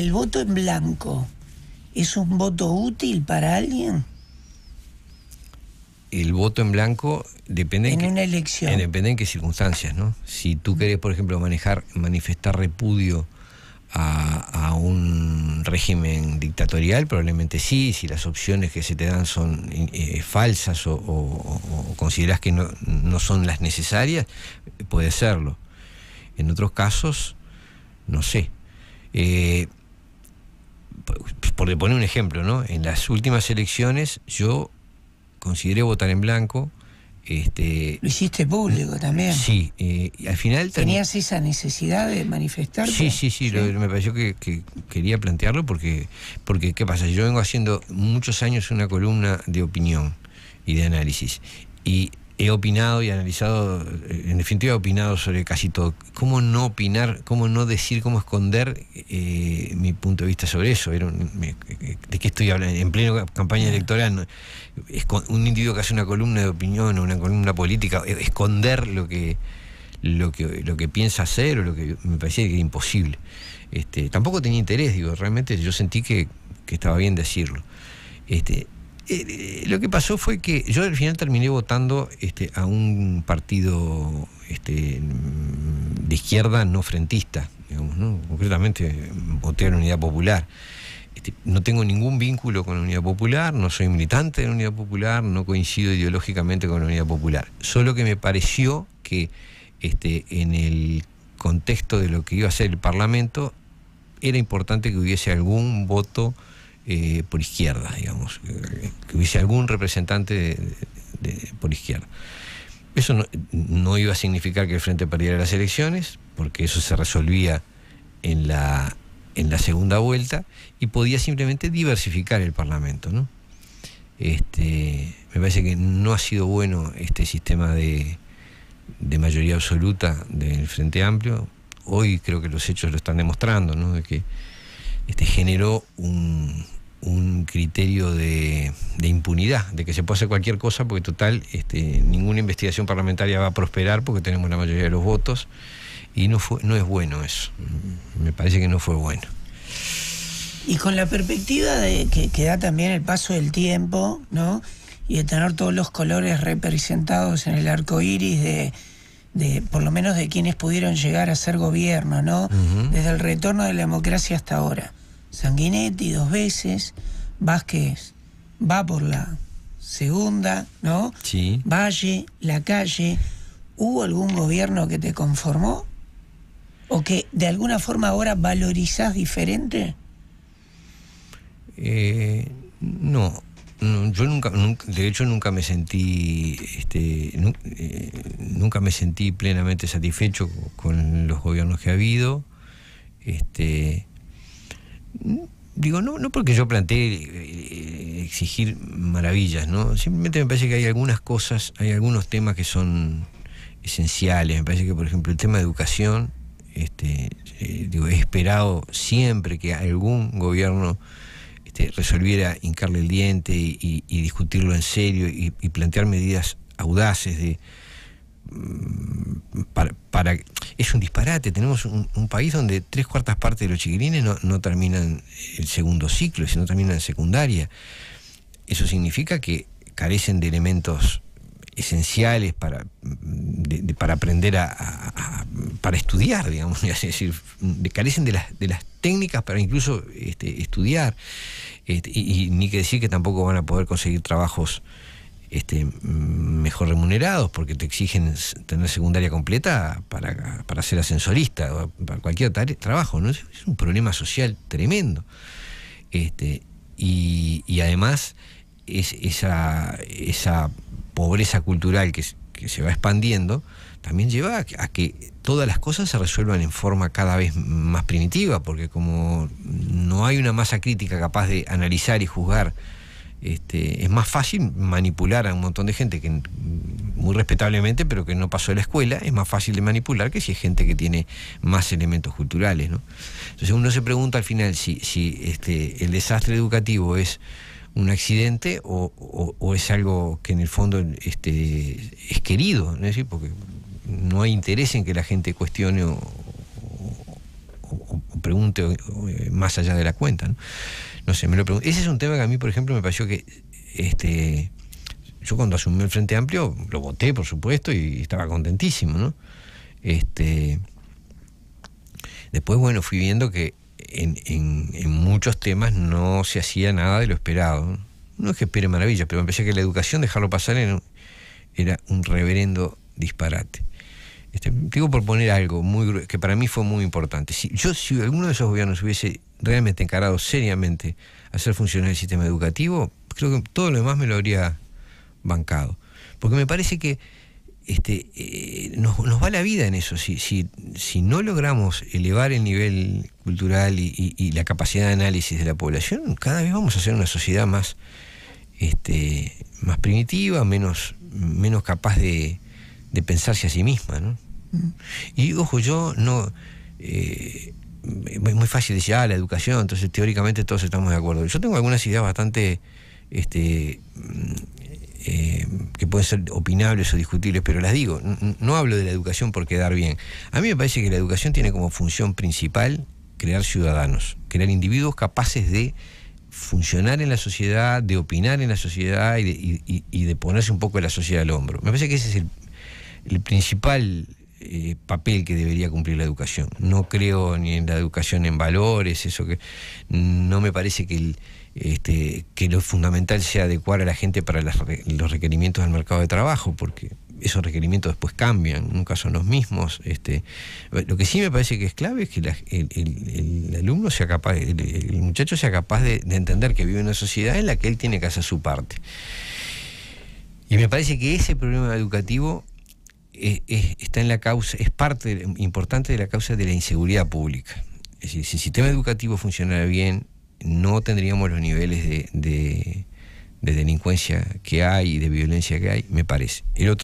¿El voto en blanco es un voto útil para alguien? El voto en blanco depende en, una elección. Eh, depende en qué circunstancias, ¿no? Si tú querés, por ejemplo, manejar, manifestar repudio a, un régimen dictatorial, probablemente sí, si las opciones que se te dan son eh, eh, falsas o, consideras que no, no, son las necesarias, puede serlo. En otros casos, no sé por poner un ejemplo, ¿no? En las últimas elecciones yo consideré votar en blanco. Este, lo hiciste público también. Sí, eh, al final... ¿Tenías esa necesidad de manifestarte? Sí, sí, sí, me pareció que, que, quería plantearlo porque, porque, ¿qué pasa? Yo vengo haciendo muchos años una columna de opinión y de análisis. Y he opinado y analizado, eh, en definitiva he opinado sobre casi todo. ¿Cómo no opinar, cómo no decir, cómo esconder eh, mi punto de vista sobre eso? Era eh, ¿De qué estoy hablando? En plena campaña electoral, es un individuo que hace una columna de opinión o una columna política, esconder lo que, lo que, lo que piensa hacer o lo que me parecía que era imposible. Este, tampoco tenía interés, digo, realmente yo sentí que, que estaba bien decirlo. Este, eh, lo que pasó fue que yo al final terminé votando este, a un partido este, de izquierda no frentista, concretamente voté a la Unidad Popular. Este, no tengo ningún vínculo con la Unidad Popular, no soy militante de la Unidad Popular, no coincido ideológicamente con la Unidad Popular. Solo que me pareció que este, en el contexto de lo que iba a ser el Parlamento, era importante que hubiese algún voto eh, por izquierda, digamos, eh, que hubiese algún representante de, por izquierda. Eso no, iba a significar que el Frente perdiera las elecciones, porque eso se resolvía en la, en la segunda vuelta y podía simplemente diversificar el Parlamento. ¿no? Este, me parece que no ha sido bueno este sistema de, de mayoría absoluta del Frente Amplio. Hoy creo que los hechos lo están demostrando, ¿no? de que este generó un, criterio de, impunidad, de que se puede hacer cualquier cosa, porque total, este, ninguna investigación parlamentaria va a prosperar porque tenemos la mayoría de los votos, y no, no es bueno eso, me parece que no fue bueno. Y con la perspectiva de que, que da también el paso del tiempo, ¿no? Y de tener todos los colores representados en el arco iris de de por lo menos de quienes pudieron llegar a ser gobierno, ¿no? Desde el retorno de la democracia hasta ahora. Sanguinetti dos veces, Vázquez va por la segunda, ¿no? Sí. Valle, la calle. ¿Hubo algún gobierno que te conformó? ¿O que de alguna forma ahora valorizás diferente? Eh, no, yo nunca, nunca, de hecho nunca me sentí, este, eh, nunca me sentí plenamente satisfecho con los gobiernos que ha habido. Este, digo, no, no porque yo planteé eh, eh, exigir maravillas, ¿no? Simplemente me parece que hay algunas cosas, hay algunos temas que son esenciales. Me parece que, por ejemplo, el tema de educación, este, he eh, esperado siempre que algún gobierno este, resolviera hincarle el diente y, discutirlo en serio y, y plantear medidas audaces de Mm, es un disparate. Tenemos un, país donde tres cuartas partes de los chiquilines no, terminan el segundo ciclo, sino terminan en secundaria. Eso significa que carecen de elementos esenciales para, para aprender a, para estudiar, digamos, carecen de las, de las técnicas para incluso este, estudiar, este, y, ni que decir que tampoco van a poder conseguir trabajos este, mm, mejor remunerados, porque te exigen tener secundaria completa para, ser ascensorista, o para cualquier trabajo, Es, un problema social tremendo. Este, y, además, es, esa, pobreza cultural que, se va expandiendo, también lleva a que todas las cosas se resuelvan en forma cada vez más primitiva, porque como no hay una masa crítica capaz de analizar y juzgar este, es más fácil manipular a un montón de gente que mm, muy respetablemente, pero que no pasó de la escuela, es más fácil de manipular que si es gente que tiene más elementos culturales. Entonces uno se pregunta al final si, si este, el desastre educativo es un accidente o, es algo que en el fondo este, es querido, ¿no? porque no hay interés en que la gente cuestione o, pregunte eh, más allá de la cuenta. No, no sé, me lo Ese es un tema que a mí, por ejemplo, me pareció que este, yo cuando asumí el Frente Amplio, lo voté, por supuesto, y estaba contentísimo, ¿no? Este, después, bueno, fui viendo que en, muchos temas no se hacía nada de lo esperado. No es que espere maravillas, pero me parecía que la educación, dejarlo pasar, era un reverendo disparate. Este, digo por poner algo muy que para mí fue muy importante. Si, yo, si alguno de esos gobiernos hubiese realmente encarado seriamente a hacer funcionar el sistema educativo, creo que todo lo demás me lo habría bancado. Porque me parece que este, eh, nos, va la vida en eso. Si, si, si, no logramos elevar el nivel cultural y, la capacidad de análisis de la población, cada vez vamos a ser una sociedad más, este, más primitiva, menos, menos capaz de, de pensarse a sí misma. ¿no? Mm. Y ojo, yo no... es eh, muy fácil decir, ah, la educación, entonces teóricamente todos estamos de acuerdo. Yo tengo algunas ideas bastante... Este, mm, eh, que pueden ser opinables o discutibles, pero las digo, no, hablo de la educación por quedar bien. A mí me parece que la educación tiene como función principal crear ciudadanos, crear individuos capaces de funcionar en la sociedad, de opinar en la sociedad y de, ponerse un poco la sociedad al hombro. Me parece que ese es el el principal eh, papel que debería cumplir la educación. No creo ni en la educación en valores, eso que no me parece que este, que lo fundamental sea adecuar a la gente para los requerimientos del mercado de trabajo, porque esos requerimientos después cambian, nunca son los mismos. Este, lo que sí me parece que es clave es que el, alumno sea capaz, el, muchacho sea capaz de, de entender que vive en una sociedad en la que él tiene que hacer su parte. Y me parece que ese problema educativo está en la causa, es parte importante de la causa de la inseguridad pública. Es decir, si el sistema educativo funcionara bien, no tendríamos los niveles de, de delincuencia que hay y de violencia que hay, me parece. El otro